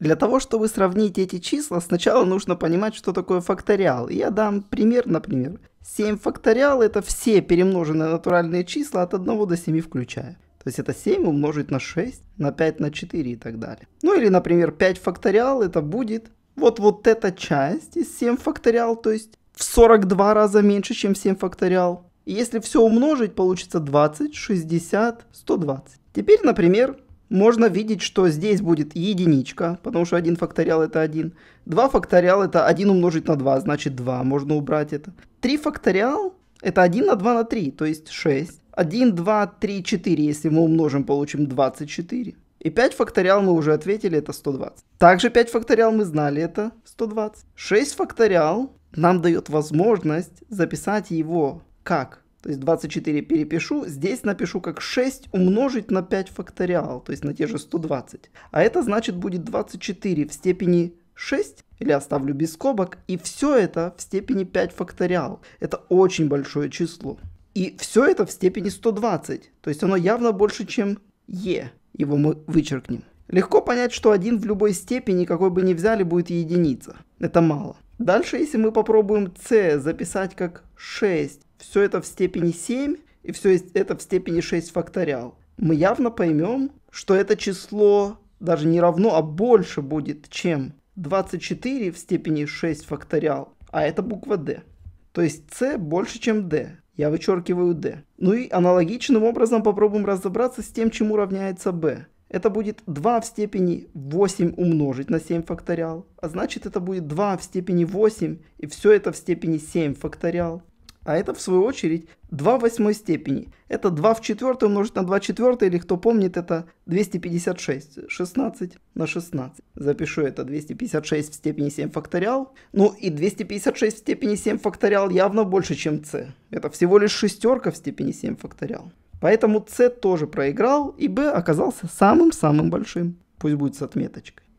Для того, чтобы сравнить эти числа, сначала нужно понимать, что такое факториал. Я дам пример, например. 7 факториал – это все перемноженные натуральные числа от 1 до 7 включая. То есть это 7 умножить на 6, на 5, на 4 и так далее. Ну или, например, 5 факториал – это будет вот вот эта часть из 7 факториал, то есть в 42 раза меньше, чем 7 факториал. И если все умножить, получится 20, 60, 120. Теперь, например, можно видеть, что здесь будет единичка, потому что один факториал это 1. 2 факториал это 1 умножить на 2, значит 2, можно убрать это. 3 факториал это 1 на 2 на 3, то есть 6. 1, 2, 3, 4, если мы умножим, получим 24. И 5 факториал мы уже ответили, это 120. Также 5 факториал мы знали, это 120. 6 факториал нам дает возможность записать его как то есть 24 перепишу, здесь напишу как 6 умножить на 5 факториал, то есть на те же 120. А это значит будет 24 в степени 6, или оставлю без скобок, и все это в степени 5 факториал. Это очень большое число. И все это в степени 120, то есть оно явно больше, чем e. Его мы вычеркнем. Легко понять, что 1 в любой степени, какой бы ни взяли, будет единица. Это мало. Дальше, если мы попробуем c записать как 6 все это в степени 7 и все это в степени 6 факториал, мы явно поймем, что это число даже не равно, а больше будет, чем 24 в степени 6 факториал, а это буква D. То есть C больше, чем D. Я вычеркиваю D. Ну и аналогичным образом попробуем разобраться с тем, чему равняется B. Это будет 2 в степени 8 умножить на 7 факториал. А значит это будет 2 в степени 8 и все это в степени 7 факториал. А это, в свою очередь, 2 в восьмой степени. Это 2 в четвертой умножить на 2 в четвертой, или кто помнит, это 256. 16 на 16. Запишу это 256 в степени 7 факториал. Ну и 256 в степени 7 факториал явно больше, чем c. Это всего лишь шестерка в степени 7 факториал. Поэтому c тоже проиграл, и b оказался самым-самым большим. Пусть будет с отметочкой.